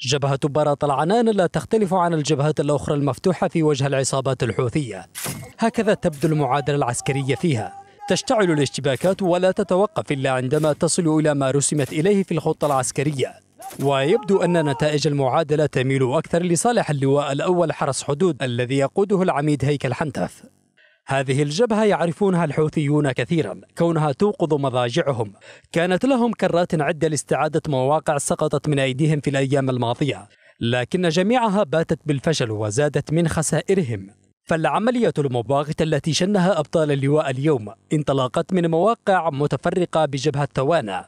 جبهة برط العنان لا تختلف عن الجبهات الأخرى المفتوحة في وجه العصابات الحوثية هكذا تبدو المعادلة العسكرية فيها تشتعل الاشتباكات ولا تتوقف إلا عندما تصل إلى ما رسمت إليه في الخطة العسكرية ويبدو أن نتائج المعادلة تميل أكثر لصالح اللواء الأول حرس حدود الذي يقوده العميد هيكل حنتف هذه الجبهة يعرفونها الحوثيون كثيرا كونها توقظ مضاجعهم كانت لهم كرات عدة لاستعادة مواقع سقطت من أيديهم في الأيام الماضية لكن جميعها باتت بالفشل وزادت من خسائرهم فالعملية المباغتة التي شنها أبطال اللواء اليوم انطلقت من مواقع متفرقة بجبهة توانى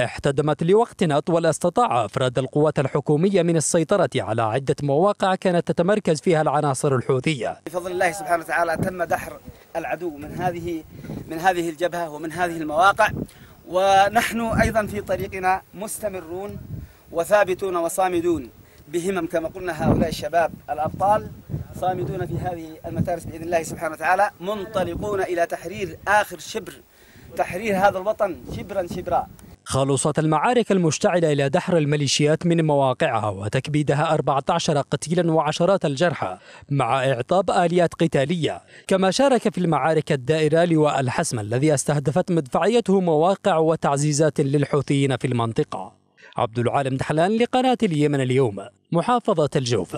احتدمت لوقت أطول استطاع أفراد القوات الحكومية من السيطرة على عدة مواقع كانت تتمركز فيها العناصر الحوثية بفضل الله سبحانه وتعالى تم دحر العدو من هذه من هذه الجبهة ومن هذه المواقع ونحن أيضا في طريقنا مستمرون وثابتون وصامدون بهمم كما قلنا هؤلاء الشباب الأبطال صامدون في هذه المتارس بإذن الله سبحانه وتعالى منطلقون إلى تحرير آخر شبر تحرير هذا الوطن شبرا شبرا خلصت المعارك المشتعلة إلى دحر الميليشيات من مواقعها وتكبيدها 14 قتيلا وعشرات الجرحى مع إعطاب آليات قتالية كما شارك في المعارك الدائرة لواء الحسم الذي استهدفت مدفعيته مواقع وتعزيزات للحوثيين في المنطقة عبد العالم دحلان لقناة اليمن اليوم محافظة الجوف